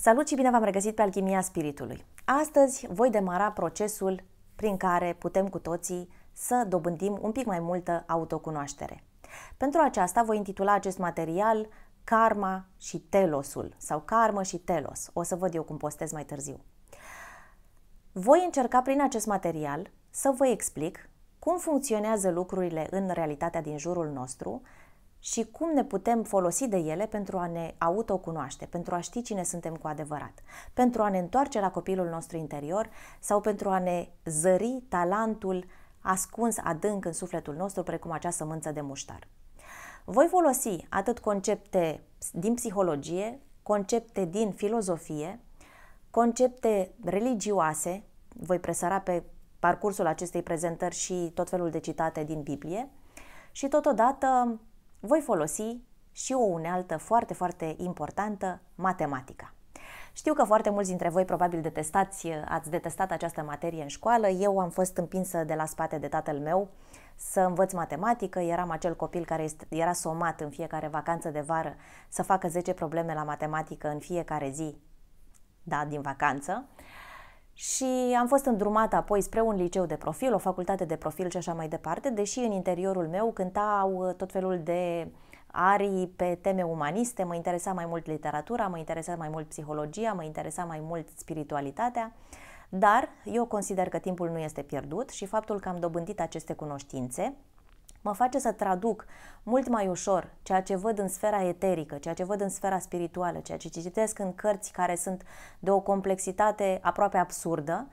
Salut și bine v-am regăsit pe Alchimia Spiritului. Astăzi voi demara procesul prin care putem cu toții să dobândim un pic mai multă autocunoaștere. Pentru aceasta voi intitula acest material Karma și Telosul sau Karma și Telos. O să văd eu cum postez mai târziu. Voi încerca prin acest material să vă explic cum funcționează lucrurile în realitatea din jurul nostru și cum ne putem folosi de ele pentru a ne autocunoaște, pentru a ști cine suntem cu adevărat, pentru a ne întoarce la copilul nostru interior sau pentru a ne zări talentul ascuns adânc în sufletul nostru, precum acea sămânță de muștar. Voi folosi atât concepte din psihologie, concepte din filozofie, concepte religioase, voi presăra pe parcursul acestei prezentări și tot felul de citate din Biblie, și totodată voi folosi și o unealtă foarte, foarte importantă, matematica. Știu că foarte mulți dintre voi probabil detestați, ați detestat această materie în școală. Eu am fost împinsă de la spate de tatăl meu să învăț matematică. Eram acel copil care era somat în fiecare vacanță de vară să facă 10 probleme la matematică în fiecare zi, da, din vacanță. Uh, și am fost îndrumată apoi spre un liceu de profil, o facultate de profil și așa mai departe, deși în interiorul meu cântau uh, tot felul de arii pe teme umaniste, mă interesa mai mult literatura, mă interesa mai mult psihologia, mă interesa mai mult spiritualitatea, dar eu consider că timpul nu este pierdut și faptul că am dobândit aceste cunoștințe mă face să traduc mult mai ușor ceea ce văd în sfera eterică, ceea ce văd în sfera spirituală, ceea ce citesc în cărți care sunt de o complexitate aproape absurdă,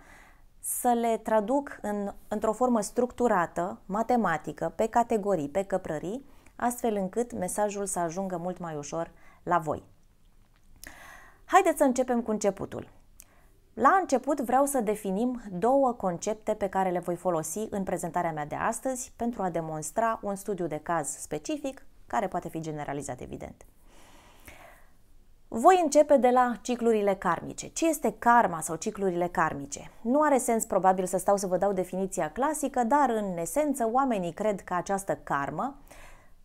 să le traduc în, într-o formă structurată, matematică, pe categorii, pe căprării, astfel încât mesajul să ajungă mult mai ușor la voi. Haideți să începem cu începutul. La început vreau să definim două concepte pe care le voi folosi în prezentarea mea de astăzi pentru a demonstra un studiu de caz specific care poate fi generalizat evident. Voi începe de la ciclurile karmice. Ce este karma sau ciclurile karmice? Nu are sens probabil să stau să vă dau definiția clasică, dar în esență oamenii cred că această karmă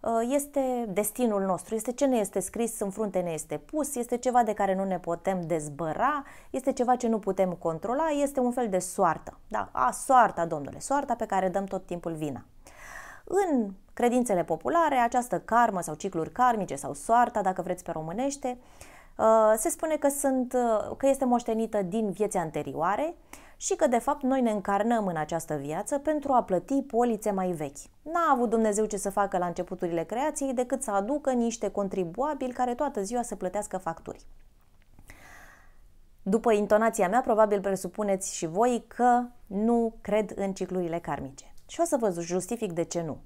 Uh, este destinul nostru, este ce ne este scris în frunte, ne este pus, este ceva de care nu ne putem dezbăra, este ceva ce nu putem controla, este un fel de soartă. Da? A, soarta, domnule, soarta pe care dăm tot timpul vina. În credințele populare, această karmă sau cicluri karmice sau soarta, dacă vreți pe românește, uh, se spune că, sunt, uh, că este moștenită din vieți anterioare și că de fapt noi ne încarnăm în această viață pentru a plăti polițe mai vechi. N-a avut Dumnezeu ce să facă la începuturile creației decât să aducă niște contribuabili care toată ziua să plătească facturi. După intonația mea, probabil presupuneți și voi că nu cred în ciclurile karmice. Și o să vă justific de ce nu.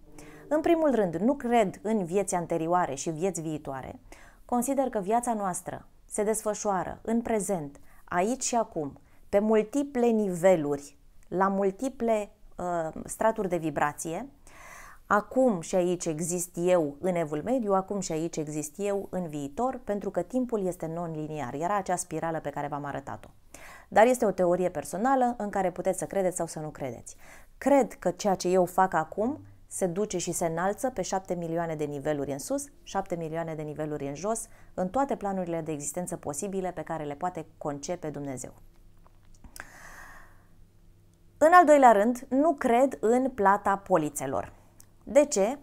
În primul rând, nu cred în vieți anterioare și vieți viitoare. Consider că viața noastră se desfășoară în prezent, aici și acum, pe multiple niveluri, la multiple uh, straturi de vibrație. Acum și aici exist eu în evul mediu, acum și aici exist eu în viitor, pentru că timpul este non-liniar. Era acea spirală pe care v-am arătat-o. Dar este o teorie personală în care puteți să credeți sau să nu credeți. Cred că ceea ce eu fac acum se duce și se înalță pe 7 milioane de niveluri în sus, 7 milioane de niveluri în jos, în toate planurile de existență posibile pe care le poate concepe Dumnezeu. În al doilea rând, nu cred în plata polițelor. De ce?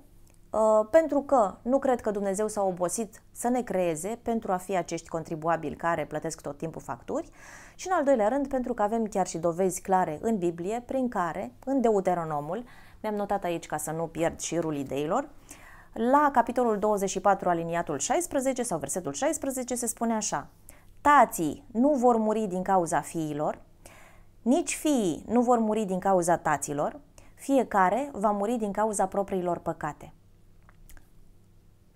Uh, pentru că nu cred că Dumnezeu s-a obosit să ne creeze pentru a fi acești contribuabili care plătesc tot timpul facturi și în al doilea rând pentru că avem chiar și dovezi clare în Biblie prin care, în Deuteronomul, mi-am notat aici ca să nu pierd șirul ideilor, la capitolul 24, aliniatul 16 sau versetul 16 se spune așa Tații nu vor muri din cauza fiilor, nici fiii nu vor muri din cauza taților, fiecare va muri din cauza propriilor păcate.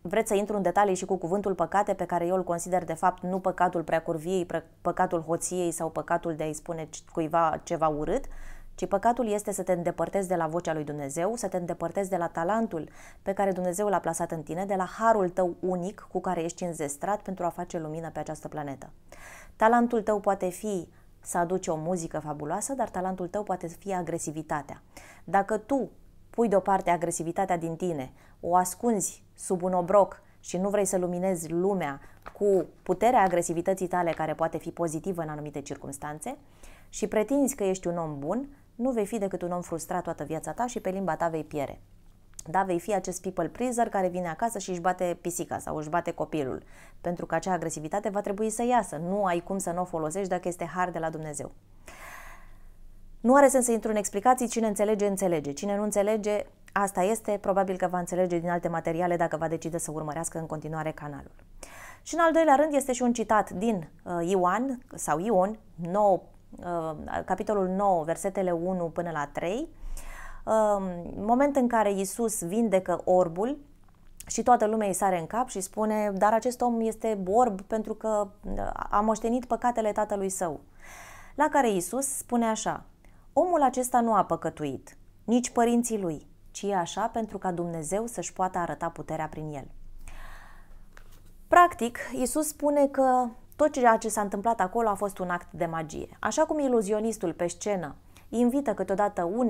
Vreți să intru în detalii și cu cuvântul păcate pe care eu îl consider de fapt nu păcatul preacurviei, păcatul hoției sau păcatul de a-i spune cuiva ceva urât, ci păcatul este să te îndepărtezi de la vocea lui Dumnezeu, să te îndepărtezi de la talentul pe care Dumnezeu l-a plasat în tine, de la harul tău unic cu care ești înzestrat pentru a face lumină pe această planetă. Talentul tău poate fi să aduci o muzică fabuloasă, dar talentul tău poate fi agresivitatea. Dacă tu pui deoparte agresivitatea din tine, o ascunzi sub un obroc și nu vrei să luminezi lumea cu puterea agresivității tale care poate fi pozitivă în anumite circunstanțe și pretinzi că ești un om bun, nu vei fi decât un om frustrat toată viața ta și pe limba ta vei piere. Da, vei fi acest people pleaser care vine acasă și își bate pisica sau își bate copilul, pentru că acea agresivitate va trebui să iasă. Nu ai cum să nu o folosești dacă este har de la Dumnezeu. Nu are sens să intru în explicații, cine înțelege, înțelege. Cine nu înțelege, asta este, probabil că va înțelege din alte materiale dacă va decide să urmărească în continuare canalul. Și în al doilea rând este și un citat din uh, Ioan sau Ion, 9, uh, capitolul 9, versetele 1 până la 3, moment în care Isus vindecă orbul și toată lumea îi sare în cap și spune, dar acest om este orb pentru că a moștenit păcatele tatălui său. La care Isus spune așa, omul acesta nu a păcătuit, nici părinții lui, ci e așa pentru ca Dumnezeu să-și poată arăta puterea prin el. Practic, Isus spune că tot ceea ce s-a întâmplat acolo a fost un act de magie. Așa cum iluzionistul pe scenă invită câteodată un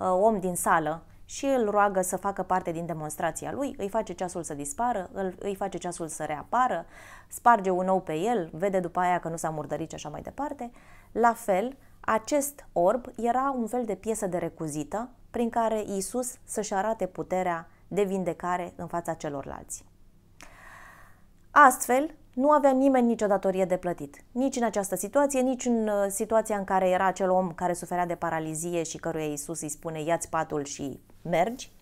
Uh, om din sală și îl roagă să facă parte din demonstrația lui, îi face ceasul să dispară, îl, îi face ceasul să reapară, sparge un ou pe el, vede după aia că nu s-a murdărit și așa mai departe. La fel, acest orb era un fel de piesă de recuzită prin care Isus să-și arate puterea de vindecare în fața celorlalți. Astfel, nu avea nimeni nicio datorie de plătit. Nici în această situație, nici în uh, situația în care era acel om care suferea de paralizie și căruia Iisus îi spune ia-ți patul și mergi.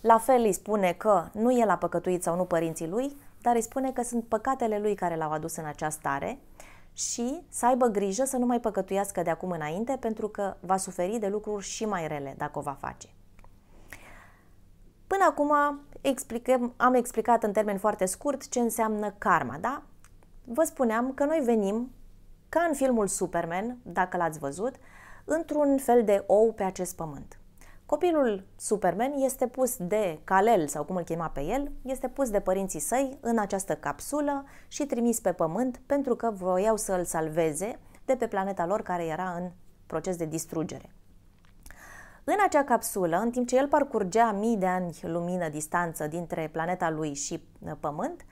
La fel îi spune că nu el a păcătuit sau nu părinții lui, dar îi spune că sunt păcatele lui care l-au adus în această stare și să aibă grijă să nu mai păcătuiască de acum înainte pentru că va suferi de lucruri și mai rele dacă o va face. Până acum explicăm, am explicat în termen foarte scurt ce înseamnă karma, da? Vă spuneam că noi venim, ca în filmul Superman, dacă l-ați văzut, într-un fel de ou pe acest pământ. Copilul Superman este pus de Kalel, sau cum îl chema pe el, este pus de părinții săi în această capsulă și trimis pe pământ pentru că voiau să îl salveze de pe planeta lor care era în proces de distrugere. În acea capsulă, în timp ce el parcurgea mii de ani lumină distanță dintre planeta lui și uh, Pământ,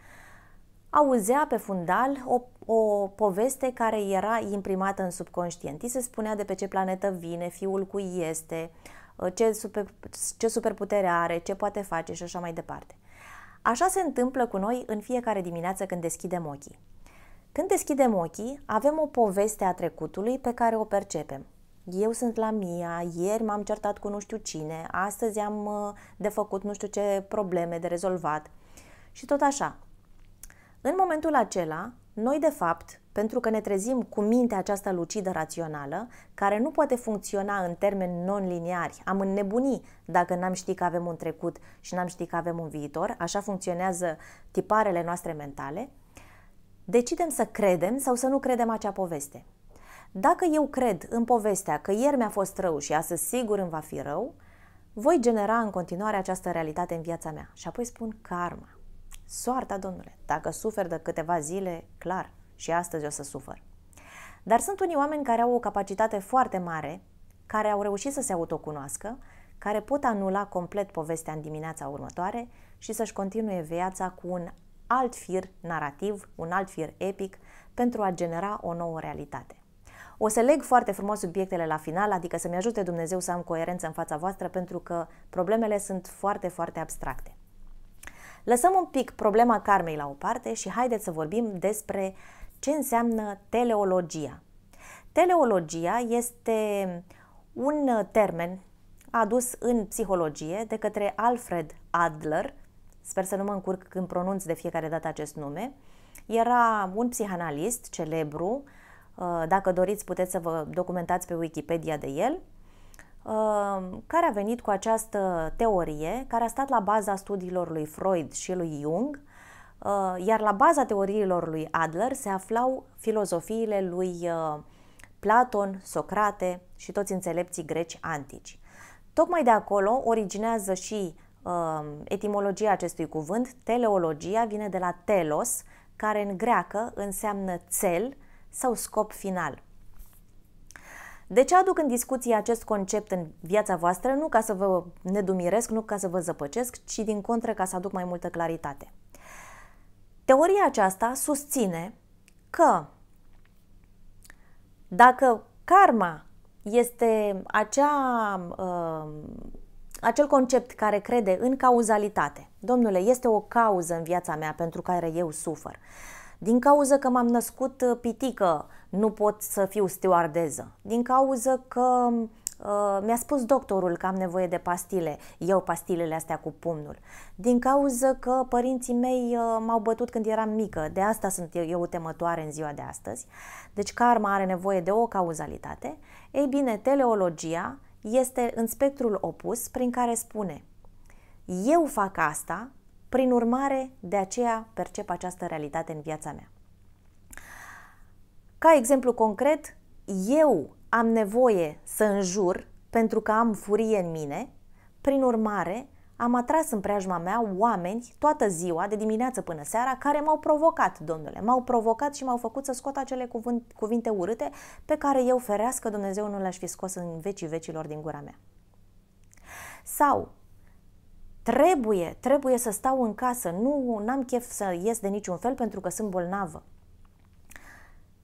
auzea pe fundal o, o poveste care era imprimată în subconștient. I se spunea de pe ce planetă vine, fiul cui este, uh, ce, super, ce superputere are, ce poate face și așa mai departe. Așa se întâmplă cu noi în fiecare dimineață când deschidem ochii. Când deschidem ochii, avem o poveste a trecutului pe care o percepem eu sunt la mia, ieri m-am certat cu nu știu cine, astăzi am uh, de făcut nu știu ce probleme de rezolvat și tot așa. În momentul acela, noi de fapt, pentru că ne trezim cu mintea aceasta lucidă rațională, care nu poate funcționa în termeni non-liniari, am înnebuni dacă n-am ști că avem un trecut și n-am ști că avem un viitor, așa funcționează tiparele noastre mentale, decidem să credem sau să nu credem acea poveste. Dacă eu cred în povestea că ieri mi-a fost rău și astăzi sigur îmi va fi rău, voi genera în continuare această realitate în viața mea. Și apoi spun karma. Soarta, domnule, dacă sufer de câteva zile, clar, și astăzi o să sufăr. Dar sunt unii oameni care au o capacitate foarte mare, care au reușit să se autocunoască, care pot anula complet povestea în dimineața următoare și să-și continue viața cu un alt fir narrativ, un alt fir epic, pentru a genera o nouă realitate. O să leg foarte frumos subiectele la final, adică să-mi ajute Dumnezeu să am coerență în fața voastră, pentru că problemele sunt foarte, foarte abstracte. Lăsăm un pic problema karmei la o parte și haideți să vorbim despre ce înseamnă teleologia. Teleologia este un termen adus în psihologie de către Alfred Adler, sper să nu mă încurc când pronunț de fiecare dată acest nume, era un psihanalist celebru Uh, dacă doriți, puteți să vă documentați pe Wikipedia de el, uh, care a venit cu această teorie, care a stat la baza studiilor lui Freud și lui Jung, uh, iar la baza teoriilor lui Adler se aflau filozofiile lui Platon, Socrate și toți înțelepții greci antici. Tocmai de acolo originează și etimologia acestui cuvânt, teleologia vine de la telos, care în greacă înseamnă cel, sau scop final. De ce aduc în discuție acest concept în viața voastră? Nu ca să vă nedumiresc, nu ca să vă zăpăcesc, ci din contră ca să aduc mai multă claritate. Teoria aceasta susține că dacă karma este acea, uh, acel concept care crede în cauzalitate, domnule, este o cauză în viața mea pentru care eu sufăr, uh, din cauza că m-am născut uh, pitică, nu pot să fiu stewardeză. Din cauza că uh, mi-a spus doctorul că am nevoie de pastile, iau pastilele astea cu pumnul. Din cauza că părinții mei uh, m-au bătut când eram mică, de asta sunt eu, eu temătoare în ziua de astăzi. Deci karma are nevoie de o cauzalitate. Ei bine, teleologia este în spectrul opus prin care spune eu fac asta prin urmare, de aceea percep această realitate în viața mea. Ca exemplu concret, eu am nevoie să înjur pentru că am furie în mine, prin urmare, am atras în preajma mea oameni toată ziua, de dimineață până seara, care m-au provocat, domnule. M-au provocat și m-au făcut să scot acele cuvânt, cuvinte urâte pe care eu, ferească Dumnezeu, nu le-aș fi scos în vecii vecilor din gura mea. Sau Trebuie, trebuie să stau în casă, nu am chef să ies de niciun fel pentru că sunt bolnavă.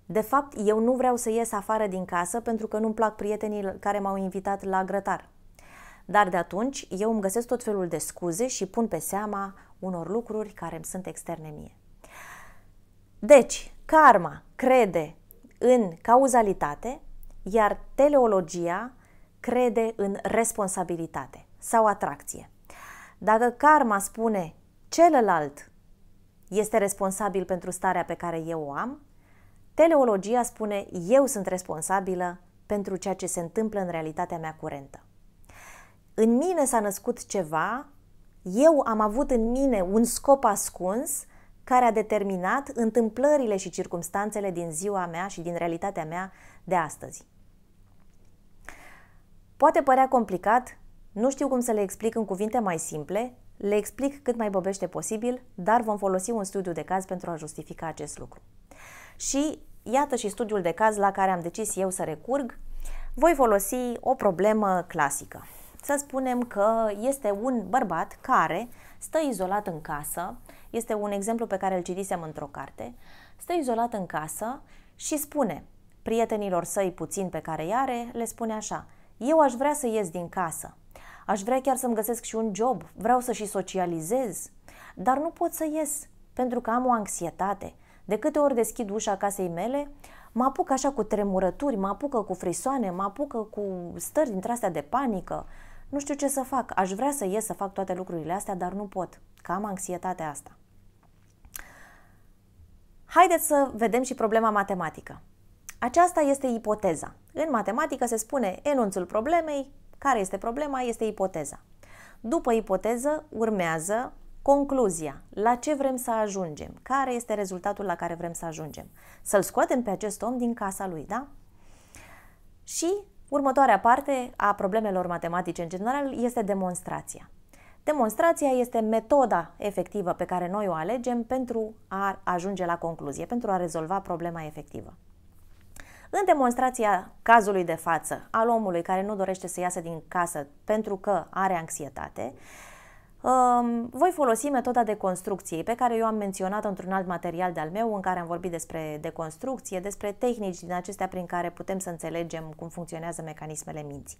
De fapt, eu nu vreau să ies afară din casă pentru că nu-mi plac prietenii care m-au invitat la grătar. Dar de atunci, eu îmi găsesc tot felul de scuze și pun pe seama unor lucruri care îmi sunt externe mie. Deci, karma crede în cauzalitate, iar teleologia crede în responsabilitate sau atracție. Dacă karma spune celălalt este responsabil pentru starea pe care eu o am, teleologia spune eu sunt responsabilă pentru ceea ce se întâmplă în realitatea mea curentă. În mine s-a născut ceva, eu am avut în mine un scop ascuns care a determinat întâmplările și circumstanțele din ziua mea și din realitatea mea de astăzi. Poate părea complicat, nu știu cum să le explic în cuvinte mai simple, le explic cât mai băbește posibil, dar vom folosi un studiu de caz pentru a justifica acest lucru. Și iată și studiul de caz la care am decis eu să recurg. Voi folosi o problemă clasică. Să spunem că este un bărbat care stă izolat în casă, este un exemplu pe care îl citisem într-o carte, stă izolat în casă și spune prietenilor săi puțin pe care i are, le spune așa, eu aș vrea să ies din casă, Aș vrea chiar să-mi găsesc și un job, vreau să și socializez, dar nu pot să ies pentru că am o anxietate. De câte ori deschid ușa casei mele, mă apuc așa cu tremurături, mă apucă cu frisoane, mă apucă cu stări dintre astea de panică. Nu știu ce să fac, aș vrea să ies să fac toate lucrurile astea, dar nu pot, că am anxietatea asta. Haideți să vedem și problema matematică. Aceasta este ipoteza. În matematică se spune enunțul problemei care este problema? Este ipoteza. După ipoteză urmează concluzia. La ce vrem să ajungem? Care este rezultatul la care vrem să ajungem? Să-l scoatem pe acest om din casa lui, da? Și următoarea parte a problemelor matematice în general este demonstrația. Demonstrația este metoda efectivă pe care noi o alegem pentru a ajunge la concluzie, pentru a rezolva problema efectivă. În demonstrația cazului de față al omului care nu dorește să iasă din casă pentru că are anxietate, um, voi folosi metoda de construcție pe care eu am menționat-o într-un alt material de-al meu în care am vorbit despre deconstrucție, despre tehnici din acestea prin care putem să înțelegem cum funcționează mecanismele minții.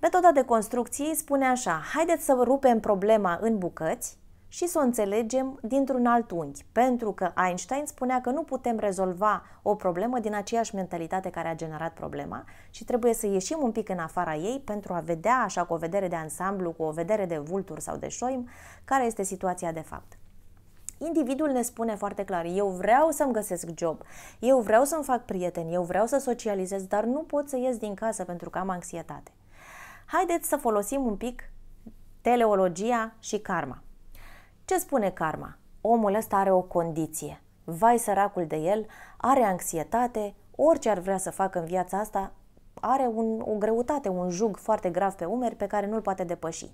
Metoda de construcție spune așa, haideți să rupem problema în bucăți și să o înțelegem dintr-un alt unghi, pentru că Einstein spunea că nu putem rezolva o problemă din aceeași mentalitate care a generat problema și trebuie să ieșim un pic în afara ei pentru a vedea, așa cu o vedere de ansamblu, cu o vedere de vulturi sau de șoim, care este situația de fapt. Individul ne spune foarte clar, eu vreau să-mi găsesc job, eu vreau să-mi fac prieteni, eu vreau să socializez, dar nu pot să ies din casă pentru că am anxietate. Haideți să folosim un pic teleologia și karma. Ce spune karma? Omul ăsta are o condiție. Vai săracul de el, are anxietate, orice ar vrea să facă în viața asta, are un, o greutate, un jug foarte grav pe umeri pe care nu-l poate depăși.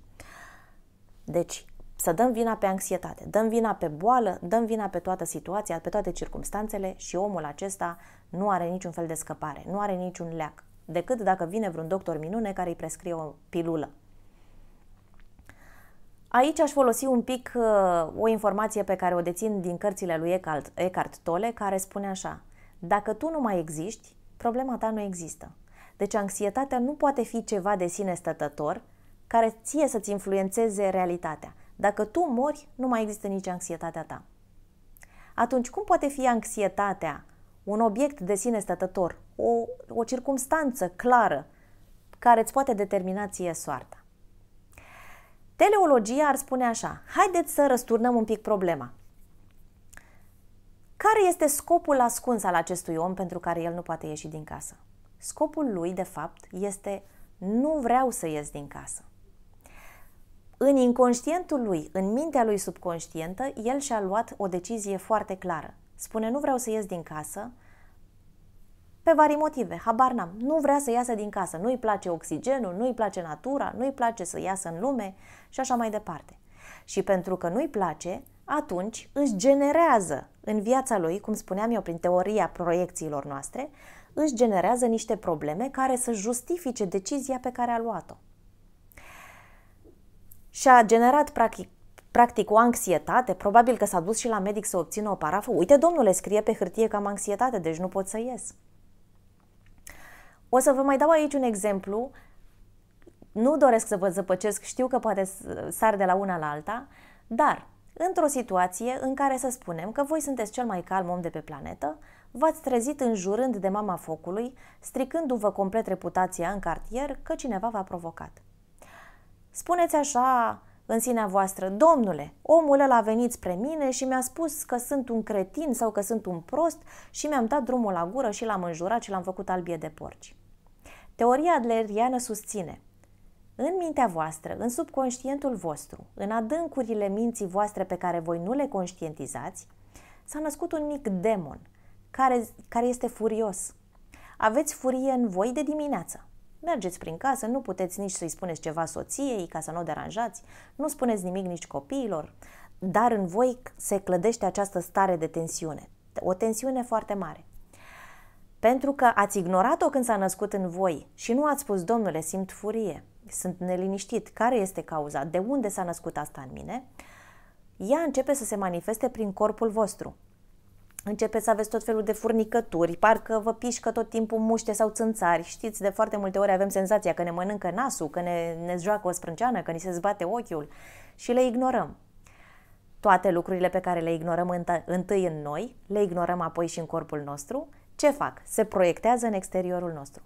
Deci, să dăm vina pe anxietate, dăm vina pe boală, dăm vina pe toată situația, pe toate circumstanțele și omul acesta nu are niciun fel de scăpare, nu are niciun leac, decât dacă vine vreun doctor minune care îi prescrie o pilulă. Aici aș folosi un pic uh, o informație pe care o dețin din cărțile lui Eckhart, Eckhart Tolle, care spune așa, dacă tu nu mai existi, problema ta nu există. Deci anxietatea nu poate fi ceva de sine stătător care ție să-ți influențeze realitatea. Dacă tu mori, nu mai există nici anxietatea ta. Atunci, cum poate fi anxietatea un obiect de sine stătător, o, o circumstanță clară care îți poate determina ție soarta? Teleologia ar spune așa, haideți să răsturnăm un pic problema. Care este scopul ascuns al acestui om pentru care el nu poate ieși din casă? Scopul lui, de fapt, este nu vreau să ies din casă. În inconștientul lui, în mintea lui subconștientă, el și-a luat o decizie foarte clară. Spune nu vreau să ies din casă, pe vari motive, habar n-am. Nu vrea să iasă din casă, nu-i place oxigenul, nu-i place natura, nu-i place să iasă în lume și așa mai departe. Și pentru că nu-i place, atunci își generează în viața lui, cum spuneam eu prin teoria proiecțiilor noastre, își generează niște probleme care să justifice decizia pe care a luat-o. Și a generat practic practic o anxietate, probabil că s-a dus și la medic să obțină o parafă. Uite, domnule, scrie pe hârtie că am anxietate, deci nu pot să ies. O să vă mai dau aici un exemplu. Nu doresc să vă zăpăcesc, știu că poate sar de la una la alta, dar într-o situație în care să spunem că voi sunteți cel mai calm om de pe planetă, v-ați trezit înjurând de mama focului, stricându-vă complet reputația în cartier că cineva v-a provocat. Spuneți așa în sinea voastră, domnule, omul ăla a venit spre mine și mi-a spus că sunt un cretin sau că sunt un prost și mi-am dat drumul la gură și l-am înjurat și l-am făcut albie de porci. Teoria adleriană susține în mintea voastră, în subconștientul vostru, în adâncurile minții voastre pe care voi nu le conștientizați, s-a născut un mic demon care, care este furios. Aveți furie în voi de dimineață. Mergeți prin casă, nu puteți nici să-i spuneți ceva soției ca să nu o deranjați, nu spuneți nimic nici copiilor, dar în voi se clădește această stare de tensiune, o tensiune foarte mare pentru că ați ignorat-o când s-a născut în voi și nu ați spus, Domnule, simt furie, sunt neliniștit, care este cauza, de unde s-a născut asta în mine, ea începe să se manifeste prin corpul vostru. Începeți să aveți tot felul de furnicături, parcă vă pișcă tot timpul muște sau țânțari. Știți, de foarte multe ori avem senzația că ne mănâncă nasul, că ne, ne joacă o sprânceană, că ni se zbate ochiul și le ignorăm. Toate lucrurile pe care le ignorăm întâi în noi, le ignorăm apoi și în corpul nostru ce fac? Se proiectează în exteriorul nostru.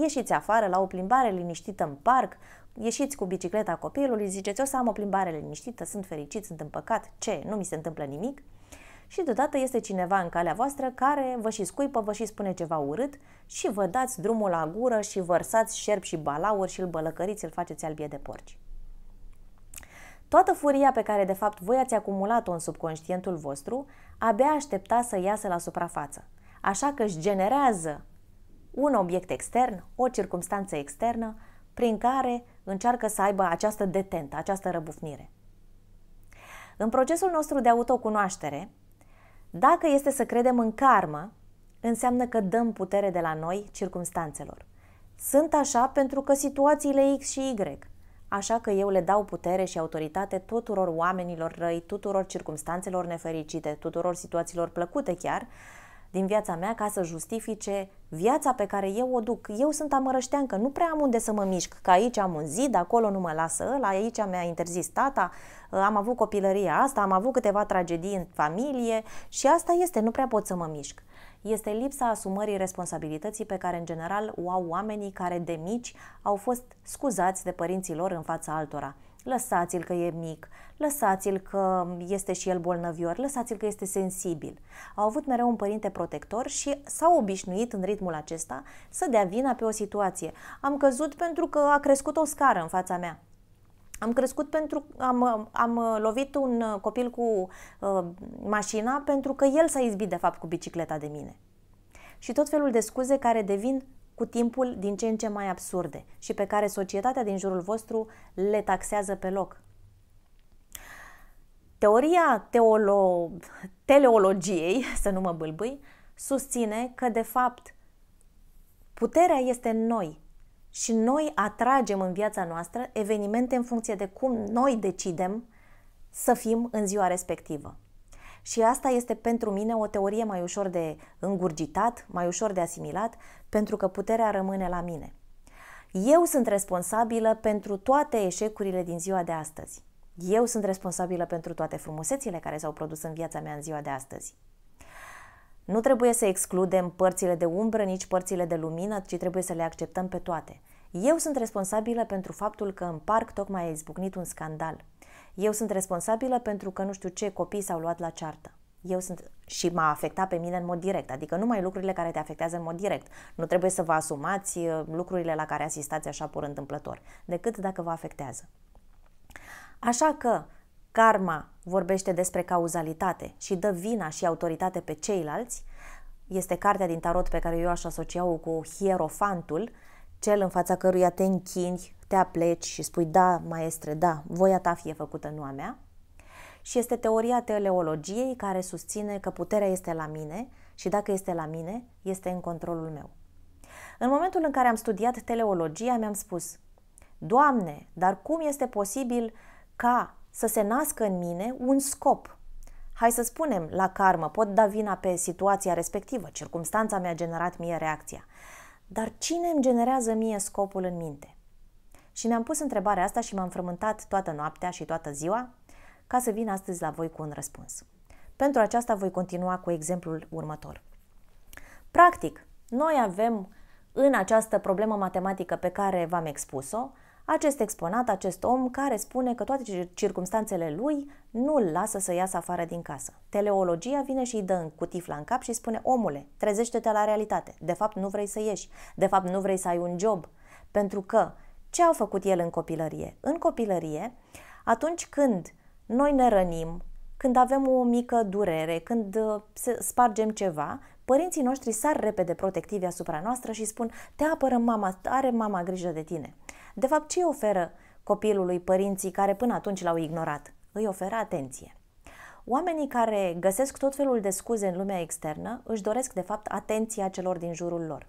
Ieșiți afară la o plimbare liniștită în parc, ieșiți cu bicicleta copilului, ziceți o să am o plimbare liniștită, sunt fericit, sunt împăcat, ce, nu mi se întâmplă nimic? Și deodată este cineva în calea voastră care vă și scuipă, vă și spune ceva urât și vă dați drumul la gură și vărsați șerp și balauri și îl bălăcăriți, îl faceți albie de porci. Toată furia pe care de fapt voi ați acumulat-o în subconștientul vostru abia aștepta să iasă la suprafață așa că își generează un obiect extern, o circumstanță externă, prin care încearcă să aibă această detentă, această răbufnire. În procesul nostru de autocunoaștere, dacă este să credem în karmă, înseamnă că dăm putere de la noi circumstanțelor. Sunt așa pentru că situațiile X și Y, așa că eu le dau putere și autoritate tuturor oamenilor răi, tuturor circumstanțelor nefericite, tuturor situațiilor plăcute chiar, uh, din viața mea ca să justifice viața pe care eu o duc. Eu sunt amărășteancă, nu prea am unde să mă mișc, că aici am un zid, acolo nu mă lasă ăla, aici mi-a interzis tata, ă, am avut copilăria asta, am avut câteva tragedii în familie și asta este, nu prea pot să mă mișc. Este lipsa asumării responsabilității pe care în general o au oamenii care de mici au fost scuzați de părinții lor în fața altora lăsați-l că e mic, lăsați-l că este și el bolnăvior, lăsați-l că este sensibil. Au avut mereu un părinte protector și s-au obișnuit în ritmul acesta să dea vina pe o situație. Am căzut pentru că a crescut o scară în fața mea. Am crescut pentru am, am lovit un copil cu uh, mașina pentru că el s-a izbit de fapt cu bicicleta de mine. Și tot felul de scuze care devin cu timpul din ce în ce mai absurde și pe care societatea din jurul vostru le taxează pe loc. Teoria teolo... teleologiei, să nu mă bâlbâi, susține că, de fapt, puterea este în noi și noi atragem în viața noastră evenimente în funcție de cum noi decidem să fim în ziua respectivă. Și asta este pentru mine o teorie mai ușor de îngurgitat, mai ușor de asimilat, pentru că puterea rămâne la mine. Eu sunt responsabilă pentru toate eșecurile din ziua de astăzi. Eu sunt responsabilă pentru toate frumusețile care s-au produs în viața mea în ziua de astăzi. Nu trebuie să excludem părțile de umbră, nici părțile de lumină, ci trebuie să le acceptăm pe toate. Eu sunt responsabilă pentru faptul că în parc tocmai a izbucnit un scandal eu sunt responsabilă pentru că nu știu ce copii s-au luat la ceartă. Eu sunt și m-a afectat pe mine în mod direct, adică numai lucrurile care te afectează în mod direct. Nu trebuie să vă asumați uh, lucrurile la care asistați așa pur întâmplător, decât dacă vă afectează. Așa că karma vorbește despre cauzalitate și dă vina și autoritate pe ceilalți, este cartea din tarot pe care eu aș asociau cu Hierofantul, cel în fața căruia te închini, te apleci și spui da, maestre, da, voia ta fie făcută, nu a mea. Și este teoria teleologiei care susține că puterea este la mine și dacă este la mine, este în controlul meu. În momentul în care am studiat teleologia, mi-am spus, Doamne, dar cum este posibil ca să se nască în mine un scop? Hai să spunem, la karmă pot da vina pe situația respectivă, circumstanța mi-a generat mie reacția. Dar cine îmi generează mie scopul în minte? Și mi-am pus întrebarea asta și m-am frământat toată noaptea și toată ziua ca să vin astăzi la voi cu un răspuns. Pentru aceasta voi continua cu exemplul următor. Practic, noi avem în această problemă matematică pe care v-am expus-o, acest exponat, acest om care spune că toate circumstanțele lui nu îl lasă să iasă afară din casă. Teleologia vine și îi dă în cutifla în cap și spune, omule, trezește-te la realitate, de fapt nu vrei să ieși, de fapt nu vrei să ai un job, pentru că ce a făcut el în copilărie? În copilărie, atunci când noi ne rănim, când avem o mică durere, când uh, spargem ceva, părinții noștri sar repede protectivi asupra noastră și spun, te apără mama, are mama grijă de tine. De fapt, ce oferă copilului părinții care până atunci l-au ignorat? Îi oferă atenție. Oamenii care găsesc tot felul de scuze în lumea externă își doresc, de fapt, atenția celor din jurul lor.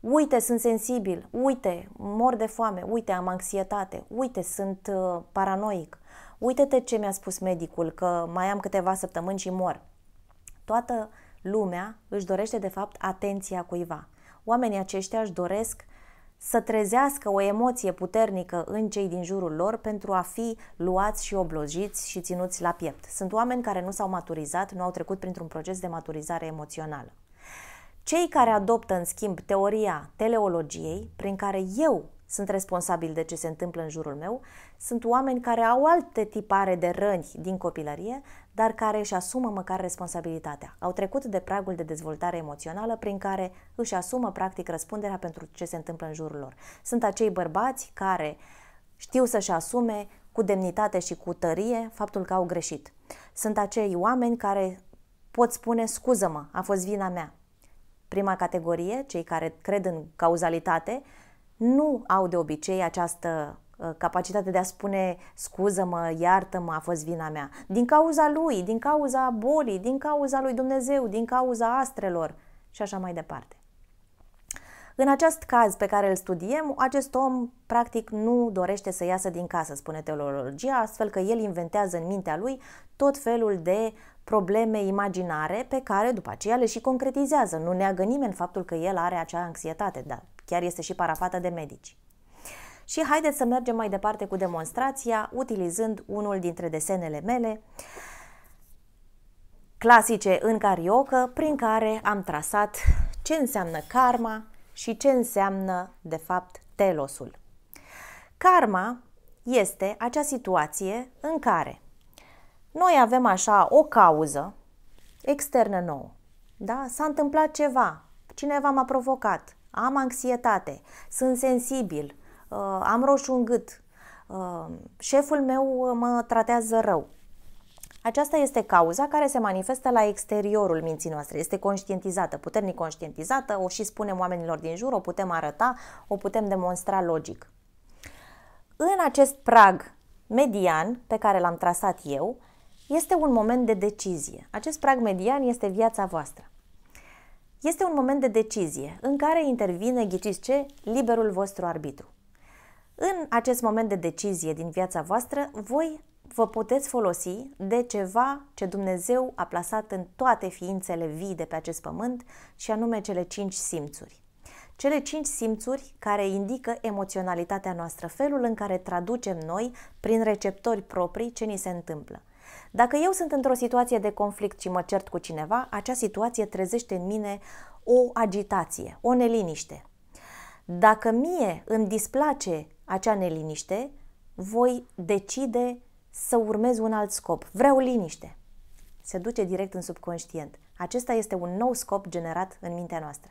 Uite, sunt sensibil, uite, mor de foame, uite, am anxietate, uite, sunt uh, paranoic, uite-te ce mi-a spus medicul, că mai am câteva săptămâni și mor. Toată lumea își dorește, de fapt, atenția cuiva. Oamenii aceștia își doresc să trezească o emoție puternică în cei din jurul lor pentru a fi luați și oblojiți și ținuți la piept. Sunt oameni care nu s-au maturizat, nu au trecut printr-un proces de maturizare emoțională. Cei care adoptă, în schimb, teoria teleologiei, prin care eu sunt responsabil de ce se întâmplă în jurul meu, sunt oameni care au alte tipare de răni din copilărie, dar care își asumă măcar responsabilitatea. Au trecut de pragul de dezvoltare emoțională prin care își asumă practic răspunderea pentru ce se întâmplă în jurul lor. Sunt acei bărbați care știu să-și asume cu demnitate și cu tărie faptul că au greșit. Sunt acei oameni care pot spune scuză-mă, a fost vina mea. Prima categorie, cei care cred în cauzalitate, nu au de obicei această Uh, capacitatea de a spune scuză-mă, iartă-mă, a fost vina mea. Din cauza lui, din cauza bolii, din cauza lui Dumnezeu, din cauza astrelor și așa mai departe. În acest caz pe care îl studiem, acest om practic nu dorește să iasă din casă, spune teologia, astfel că el inventează în mintea lui tot felul de probleme imaginare pe care după aceea le și concretizează. Nu neagă nimeni faptul că el are acea anxietate, dar chiar este și parafată de medici. Și haideți să mergem mai departe cu demonstrația utilizând unul dintre desenele mele clasice în cariocă prin care am trasat ce înseamnă karma și ce înseamnă de fapt telosul. Karma este acea situație în care noi avem așa o cauză externă nouă. Da? S-a întâmplat ceva, cineva m-a provocat, am anxietate, sunt sensibil, Uh, am roșu în gât, uh, șeful meu uh, mă tratează rău. Aceasta este cauza care se manifestă la exteriorul minții noastre. Este conștientizată, puternic conștientizată, o și spunem oamenilor din jur, o putem arăta, o putem demonstra logic. În acest prag median pe care l-am trasat eu, este un moment de decizie. Acest prag median este viața voastră. Este un moment de decizie în care intervine, ghiciți ce, liberul vostru arbitru. În acest moment de decizie din viața voastră, voi vă puteți folosi de ceva ce Dumnezeu a plasat în toate ființele vii de pe acest pământ și anume cele cinci simțuri. Cele cinci simțuri care indică emoționalitatea noastră, felul în care traducem noi prin receptori proprii ce ni se întâmplă. Dacă eu sunt într-o situație de conflict și mă cert cu cineva, acea situație trezește în mine o agitație, o neliniște. Dacă mie îmi displace acea neliniște, voi decide să urmez un alt scop. Vreau liniște. Se duce direct în subconștient. Acesta este un nou scop generat în mintea noastră.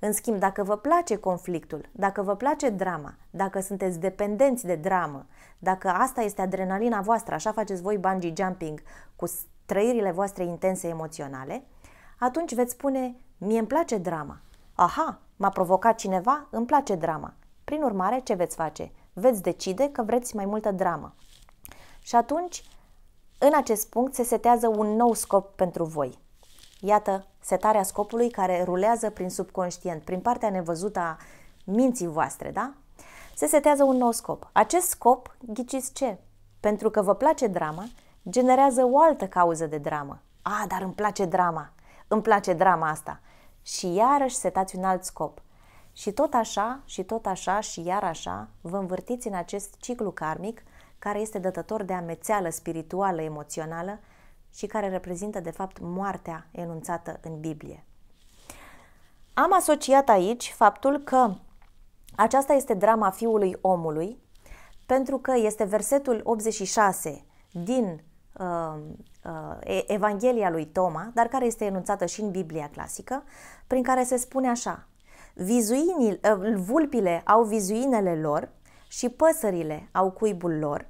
În schimb, dacă vă place conflictul, dacă vă place drama, dacă sunteți dependenți de dramă, dacă asta este adrenalina voastră, așa faceți voi bungee jumping cu trăirile voastre intense emoționale, atunci veți spune, mie îmi place drama. Aha, m-a provocat cineva, îmi place drama. Prin urmare, ce veți face? Veți decide că vreți mai multă dramă. Și atunci, în acest punct, se setează un nou scop pentru voi. Iată setarea scopului care rulează prin subconștient, prin partea nevăzută a minții voastre, da? Se setează un nou scop. Acest scop, ghiciți ce? Pentru că vă place drama, generează o altă cauză de dramă. A, dar îmi place drama, îmi place drama asta. Și iarăși setați un alt scop. Și tot așa, și tot așa, și iar așa, vă învârtiți în acest ciclu karmic care este dătător de amețeală spirituală, emoțională și care reprezintă, de fapt, moartea enunțată în Biblie. Am asociat aici faptul că aceasta este drama fiului omului, pentru că este versetul 86 din uh, uh, Evanghelia lui Toma, dar care este enunțată și în Biblia clasică, prin care se spune așa: Vizuinii, ă, vulpile au vizuinele lor și păsările au cuibul lor,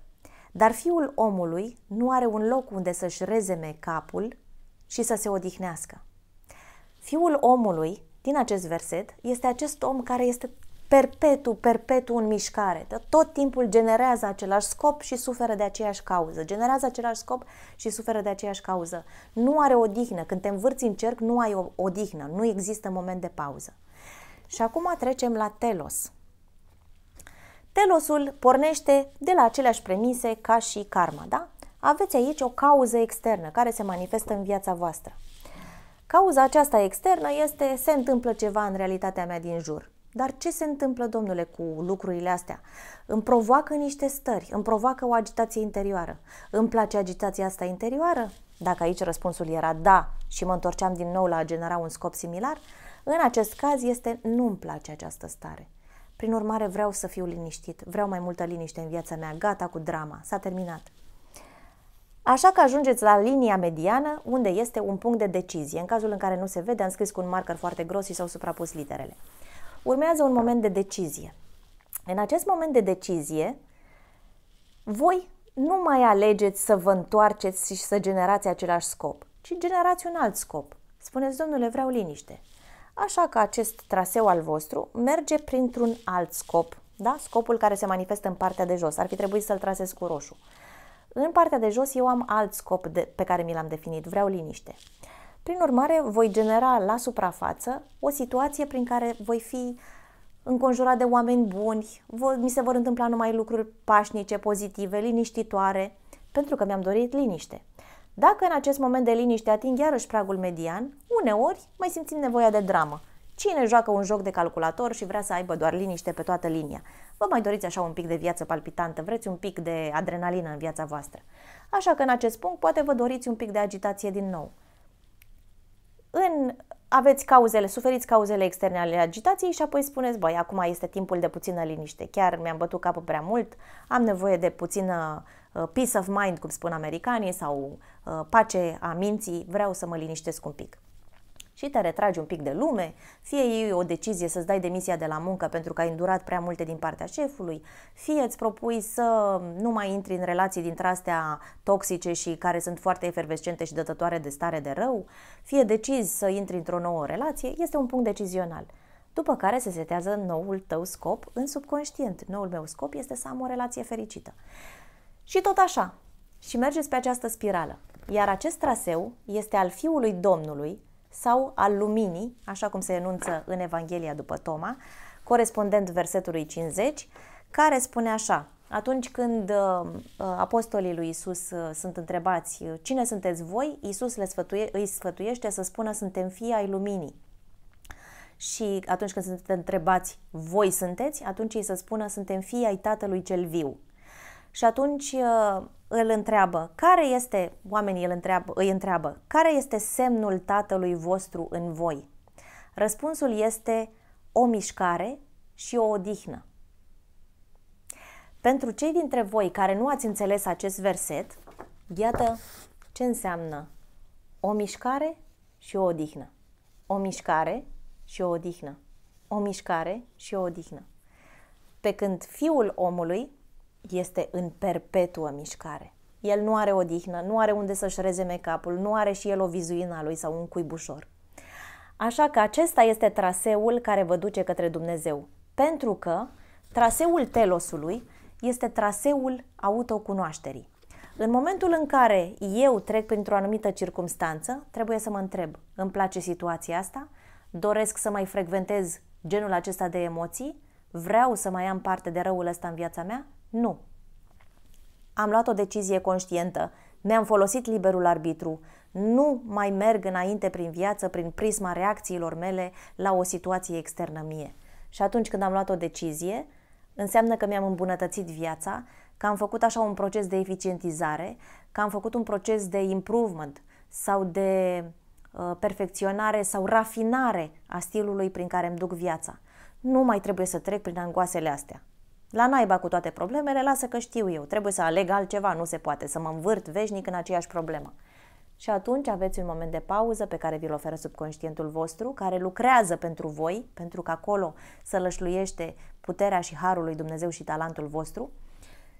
dar fiul omului nu are un loc unde să-și rezeme capul și să se odihnească. Fiul omului, din acest verset, este acest om care este perpetu, perpetu în mișcare. Tot timpul generează același scop și suferă de aceeași cauză. Generează același scop și suferă de aceeași cauză. Nu are odihnă. Când te învârți în cerc, nu ai o odihnă. Nu există moment de pauză. Și acum trecem la telos. Telosul pornește de la aceleași premise ca și karma, da? Aveți aici o cauză externă care se manifestă în viața voastră. Cauza aceasta externă este se întâmplă ceva în realitatea mea din jur. Dar ce se întâmplă, domnule, cu lucrurile astea? Îmi provoacă niște stări, îmi provoacă o agitație interioară. Îmi place agitația asta interioară? Dacă aici răspunsul era da și mă întorceam din nou la a genera un scop similar, în acest caz este nu-mi place această stare. Prin urmare, vreau să fiu liniștit, vreau mai multă liniște în viața mea, gata cu drama, s-a terminat. Așa că ajungeți la linia mediană, unde este un punct de decizie. În cazul în care nu se vede, am scris cu un marker foarte gros și s-au suprapus literele. Urmează un moment de decizie. În acest moment de decizie, voi nu mai alegeți să vă întoarceți și să generați același scop, ci generați un alt scop. Spuneți, domnule, vreau liniște. Așa că acest traseu al vostru merge printr-un alt scop, da? scopul care se manifestă în partea de jos. Ar fi trebuit să-l trasez cu roșu. În partea de jos eu am alt scop de, pe care mi l-am definit, vreau liniște. Prin urmare, voi genera la suprafață o situație prin care voi fi înconjurat de oameni buni, mi se vor întâmpla numai lucruri pașnice, pozitive, liniștitoare, pentru că mi-am dorit liniște. Dacă în acest moment de liniște ating iarăși pragul median, uneori mai simțim nevoia de dramă. Cine joacă un joc de calculator și vrea să aibă doar liniște pe toată linia? Vă mai doriți așa un pic de viață palpitantă, vreți un pic de adrenalină în viața voastră. Așa că în acest punct poate vă doriți un pic de agitație din nou. În aveți cauzele, suferiți cauzele externe ale agitației și apoi spuneți, băi, acum este timpul de puțină liniște, chiar mi-am bătut capul prea mult, am nevoie de puțină uh, Uh, peace of mind, cum spun americanii, sau uh, pace a minții, vreau să mă liniștesc un pic și te retragi un pic de lume, fie e o decizie să-ți dai demisia de la muncă pentru că ai îndurat prea multe din partea șefului, fie îți propui să nu mai intri în relații dintre astea toxice și care sunt foarte efervescente și dătătoare de stare de rău, fie decizi să intri într-o nouă relație, este un punct decizional. După care se setează noul tău scop în subconștient. Noul meu scop este să am o relație fericită. Și tot așa. Și mergeți pe această spirală. Iar acest traseu este al Fiului Domnului sau al Luminii, așa cum se enunță în Evanghelia după Toma, corespondent versetului 50, care spune așa, atunci când uh, uh, apostolii lui Isus uh, sunt întrebați cine sunteți voi, Isus le sfătuie, îi sfătuiește să spună suntem fii ai luminii. Și atunci când sunt întrebați voi sunteți, atunci ei să spună suntem fii ai Tatălui cel viu și atunci uh, îl întreabă, care este, oamenii îl întreabă, îi întreabă, care este semnul Tatălui vostru în voi? Răspunsul este o mișcare și o odihnă. Pentru cei dintre voi care nu ați înțeles acest verset, iată ce înseamnă o mișcare și o odihnă. O mișcare și o odihnă. O mișcare și o odihnă. Pe când fiul omului este în perpetuă mișcare. El nu are odihnă, nu are unde să-și rezeme capul, nu are și el o vizuina lui sau un cuibușor. Așa că acesta este traseul care vă duce către Dumnezeu, pentru că traseul telosului este traseul autocunoașterii. În momentul în care eu trec printr-o anumită circumstanță, trebuie să mă întreb, îmi place situația asta? Doresc să mai frecventez genul acesta de emoții? Vreau să mai am parte de răul ăsta în viața mea? Nu. Am luat o decizie conștientă. Mi-am folosit liberul arbitru. Nu mai merg înainte prin viață prin prisma reacțiilor mele la o situație externă mie. Și atunci când am luat o decizie, înseamnă că mi-am îmbunătățit viața, că am făcut așa un proces de eficientizare, că am făcut un proces de improvement sau de uh, perfecționare sau rafinare a stilului prin care îmi duc viața. Nu mai trebuie să trec prin angoasele astea. La naiba cu toate problemele, lasă că știu eu, trebuie să aleg altceva, nu se poate, să mă învârt veșnic în aceeași problemă. Și atunci aveți un moment de pauză pe care vi-l oferă subconștientul vostru, care lucrează pentru voi, pentru că acolo să lășluiește puterea și harul lui Dumnezeu și talentul vostru,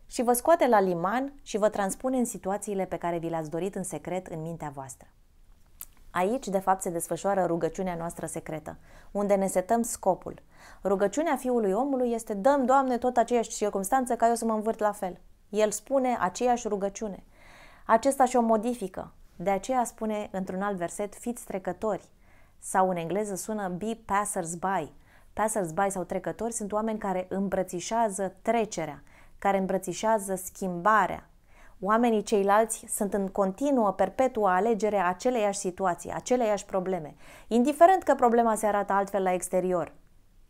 și vă scoate la liman și vă transpune în situațiile pe care vi le-ați dorit în secret în mintea voastră. Aici, de fapt, se desfășoară rugăciunea noastră secretă, unde ne setăm scopul, Rugăciunea fiului omului este dăm, Doamne, tot aceeași circunstanță ca eu să mă învârt la fel. El spune aceeași rugăciune. Acesta și-o modifică. De aceea spune într-un alt verset, fiți trecători. Sau în engleză sună be passers-by. Passers-by sau trecători sunt oameni care îmbrățișează trecerea, care îmbrățișează schimbarea. Oamenii ceilalți sunt în continuă, perpetuă alegere a aceleiași situații, aceleiași probleme, indiferent că problema se arată altfel la exterior –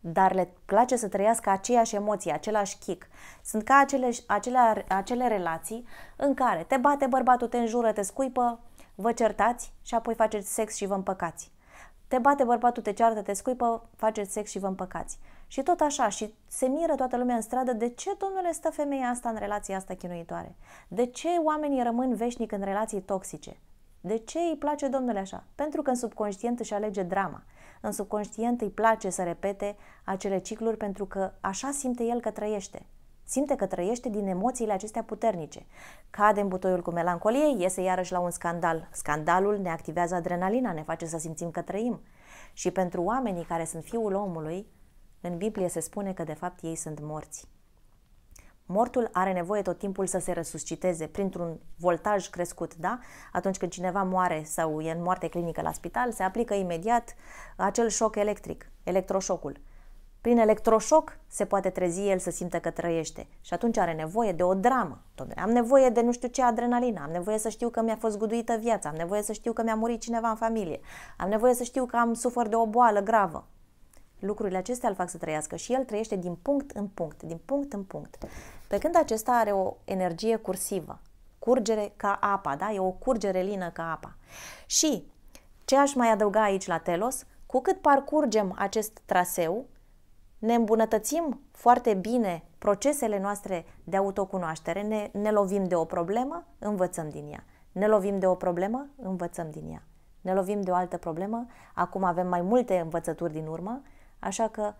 dar le place să trăiască aceeași emoție, același chic. Sunt ca acele, acele, acele relații în care te bate bărbatul, te înjură, te scuipă, vă certați și apoi faceți sex și vă împăcați. Te bate bărbatul, te ceartă, te scuipă, faceți sex și vă împăcați. Și tot așa, și se miră toată lumea în stradă, de ce, domnule, stă femeia asta în relația asta chinuitoare? De ce oamenii rămân veșnic în relații toxice? De ce îi place domnule așa? Pentru că în subconștient își alege drama. În subconștient îi place să repete acele cicluri pentru că așa simte el că trăiește. Simte că trăiește din emoțiile acestea puternice. Cade în butoiul cu melancolie, iese iarăși la un scandal. Scandalul ne activează adrenalina, ne face să simțim că trăim. Și pentru oamenii care sunt fiul omului, în Biblie se spune că de fapt ei sunt morți. Mortul are nevoie tot timpul să se resusciteze printr-un voltaj crescut, da? Atunci când cineva moare sau e în moarte clinică la spital, se aplică imediat acel șoc electric, electroșocul. Prin electroșoc se poate trezi el să simtă că trăiește și atunci are nevoie de o dramă. Am nevoie de nu știu ce adrenalină, am nevoie să știu că mi-a fost guduită viața, am nevoie să știu că mi-a murit cineva în familie, am nevoie să știu că am sufăr de o boală gravă. Lucrurile acestea îl fac să trăiască și el trăiește din punct în punct, din punct în punct. Pe când acesta are o energie cursivă, curgere ca apa, da? E o curgere lină ca apa. Și ce aș mai adăuga aici la telos? Cu cât parcurgem acest traseu, ne îmbunătățim foarte bine procesele noastre de autocunoaștere, ne, ne lovim de o problemă, învățăm din ea. Ne lovim de o problemă, învățăm din ea. Ne lovim de o altă problemă, acum avem mai multe învățături din urmă, așa că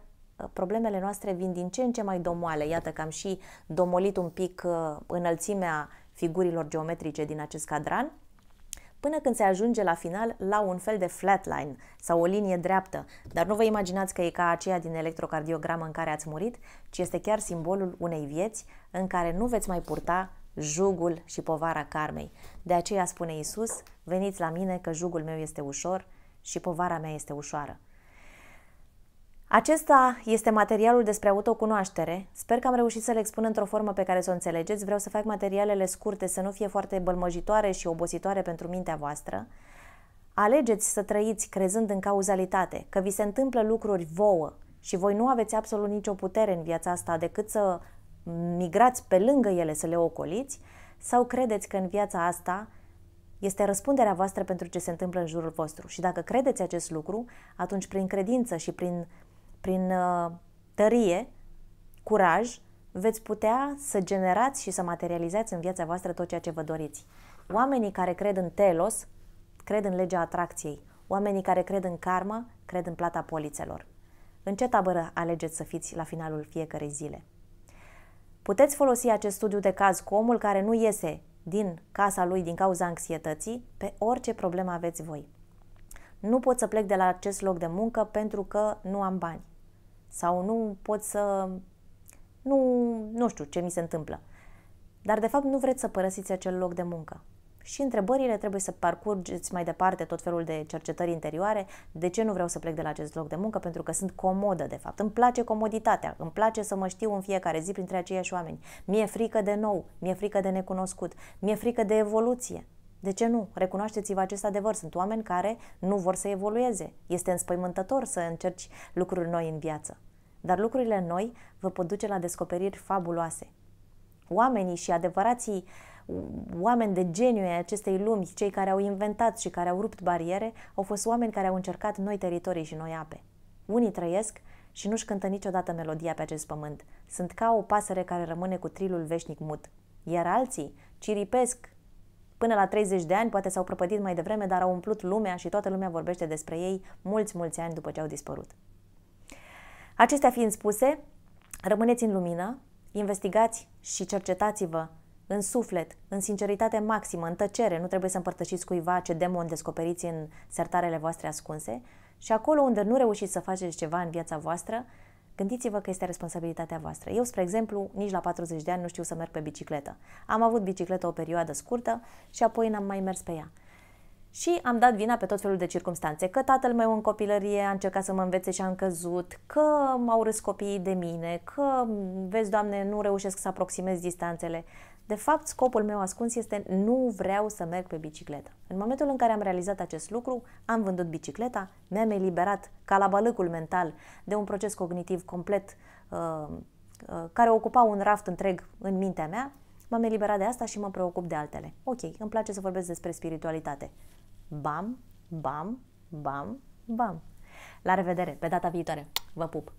Uh, problemele noastre vin din ce în ce mai domoale. Iată că am și domolit un pic uh, înălțimea figurilor geometrice din acest cadran, până când se ajunge la final la un fel de flatline sau o linie dreaptă. Dar nu vă imaginați că e ca aceea din electrocardiogramă în care ați murit, ci este chiar simbolul unei vieți în care nu veți mai purta jugul și povara carmei. De aceea spune Isus, veniți la mine că jugul meu este ușor și povara mea este ușoară. Acesta este materialul despre autocunoaștere. Sper că am reușit să le expun într-o formă pe care să o înțelegeți. Vreau să fac materialele scurte, să nu fie foarte bălmăjitoare și obositoare pentru mintea voastră. Alegeți să trăiți crezând în cauzalitate, că vi se întâmplă lucruri vouă și voi nu aveți absolut nicio putere în viața asta decât să migrați pe lângă ele, să le ocoliți, sau credeți că în viața asta este răspunderea voastră pentru ce se întâmplă în jurul vostru. Și dacă credeți acest lucru, atunci prin credință și prin prin uh, tărie, curaj, veți putea să generați și să materializați în viața voastră tot ceea ce vă doriți. Oamenii care cred în telos, cred în legea atracției. Oamenii care cred în karma, cred în plata polițelor. În ce tabără alegeți să fiți la finalul fiecărei zile? Puteți folosi acest studiu de caz cu omul care nu iese din casa lui din cauza anxietății pe orice problemă aveți voi. Nu pot să plec de la acest loc de muncă pentru că nu am bani sau nu pot să... nu, nu știu ce mi se întâmplă. Dar de fapt nu vreți să părăsiți acel loc de muncă. Și întrebările trebuie să parcurgeți mai departe tot felul de cercetări interioare. De ce nu vreau să plec de la acest loc de muncă? Pentru că sunt comodă, de fapt. Îmi place comoditatea, îmi place să mă știu în fiecare zi printre aceiași oameni. Mi-e frică de nou, mi-e frică de necunoscut, mi-e frică de evoluție. De ce nu? Recunoașteți-vă acest adevăr. Sunt oameni care nu vor să evolueze. Este înspăimântător să încerci lucruri noi în viață. Dar lucrurile noi vă pot duce la descoperiri fabuloase. Oamenii și adevărații oameni de geniu ai acestei lumi, cei care au inventat și care au rupt bariere, au fost oameni care au încercat noi teritorii și noi ape. Unii trăiesc și nu-și cântă niciodată melodia pe acest pământ. Sunt ca o pasăre care rămâne cu trilul veșnic mut. Iar alții ciripesc până la 30 de ani, poate s-au prăpădit mai devreme, dar au umplut lumea și toată lumea vorbește despre ei mulți, mulți ani după ce au dispărut. Acestea fiind spuse, rămâneți în lumină, investigați și cercetați-vă în suflet, în sinceritate maximă, în tăcere, nu trebuie să împărtășiți cuiva ce demon descoperiți în sertarele voastre ascunse și acolo unde nu reușiți să faceți ceva în viața voastră, Gândiți-vă că este responsabilitatea voastră. Eu, spre exemplu, nici la 40 de ani nu știu să merg pe bicicletă. Am avut bicicletă o perioadă scurtă și apoi n-am mai mers pe ea. Și am dat vina pe tot felul de circunstanțe, că tatăl meu în copilărie a încercat să mă învețe și am căzut, că m-au râs copiii de mine, că, vezi, Doamne, nu reușesc să aproximez distanțele. De fapt, scopul meu ascuns este nu vreau să merg pe bicicletă. În momentul în care am realizat acest lucru, am vândut bicicleta, mi-am eliberat calabalâcul mental de un proces cognitiv complet uh, uh, care ocupa un raft întreg în mintea mea, m-am eliberat de asta și mă preocup de altele. Ok, îmi place să vorbesc despre spiritualitate. Bam, bam, bam, bam. La revedere, pe data viitoare. Vă pup!